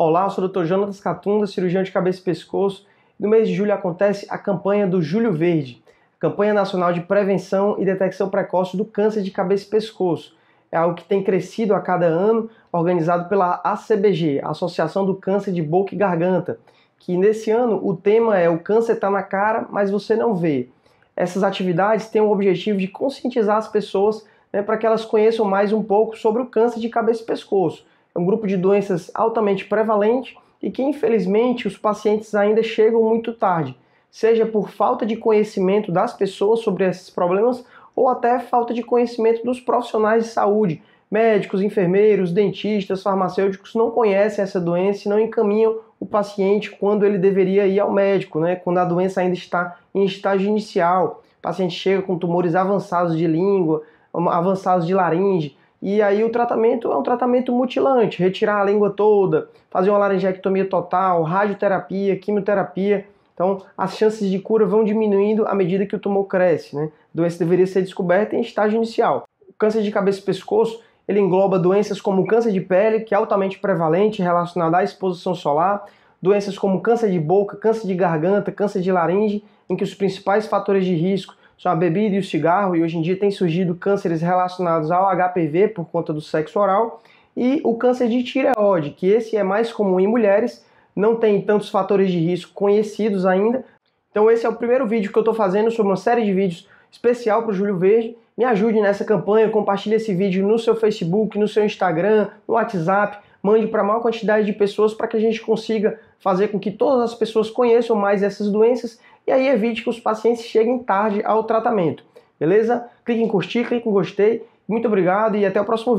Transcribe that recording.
Olá, sou o Dr. Jonas Catunda, cirurgião de cabeça e pescoço. No mês de julho acontece a campanha do Julho Verde, campanha nacional de prevenção e detecção precoce do câncer de cabeça e pescoço. É algo que tem crescido a cada ano, organizado pela ACBG, Associação do Câncer de Boca e Garganta, que nesse ano o tema é o câncer está na cara, mas você não vê. Essas atividades têm o objetivo de conscientizar as pessoas né, para que elas conheçam mais um pouco sobre o câncer de cabeça e pescoço é um grupo de doenças altamente prevalente e que, infelizmente, os pacientes ainda chegam muito tarde, seja por falta de conhecimento das pessoas sobre esses problemas ou até falta de conhecimento dos profissionais de saúde. Médicos, enfermeiros, dentistas, farmacêuticos não conhecem essa doença e não encaminham o paciente quando ele deveria ir ao médico, né? quando a doença ainda está em estágio inicial. O paciente chega com tumores avançados de língua, avançados de laringe, e aí o tratamento é um tratamento mutilante, retirar a língua toda, fazer uma laringectomia total, radioterapia, quimioterapia. Então, as chances de cura vão diminuindo à medida que o tumor cresce, né? A doença deveria ser descoberta em estágio inicial. O câncer de cabeça e pescoço, ele engloba doenças como câncer de pele, que é altamente prevalente relacionada à exposição solar, doenças como câncer de boca, câncer de garganta, câncer de laringe, em que os principais fatores de risco são a bebida e o cigarro, e hoje em dia tem surgido cânceres relacionados ao HPV por conta do sexo oral, e o câncer de tireoide, que esse é mais comum em mulheres, não tem tantos fatores de risco conhecidos ainda. Então esse é o primeiro vídeo que eu estou fazendo sobre uma série de vídeos especial para o Júlio Verde. Me ajude nessa campanha, compartilhe esse vídeo no seu Facebook, no seu Instagram, no WhatsApp, mande para a maior quantidade de pessoas para que a gente consiga fazer com que todas as pessoas conheçam mais essas doenças e aí evite que os pacientes cheguem tarde ao tratamento. Beleza? Clique em curtir, clique em gostei. Muito obrigado e até o próximo vídeo.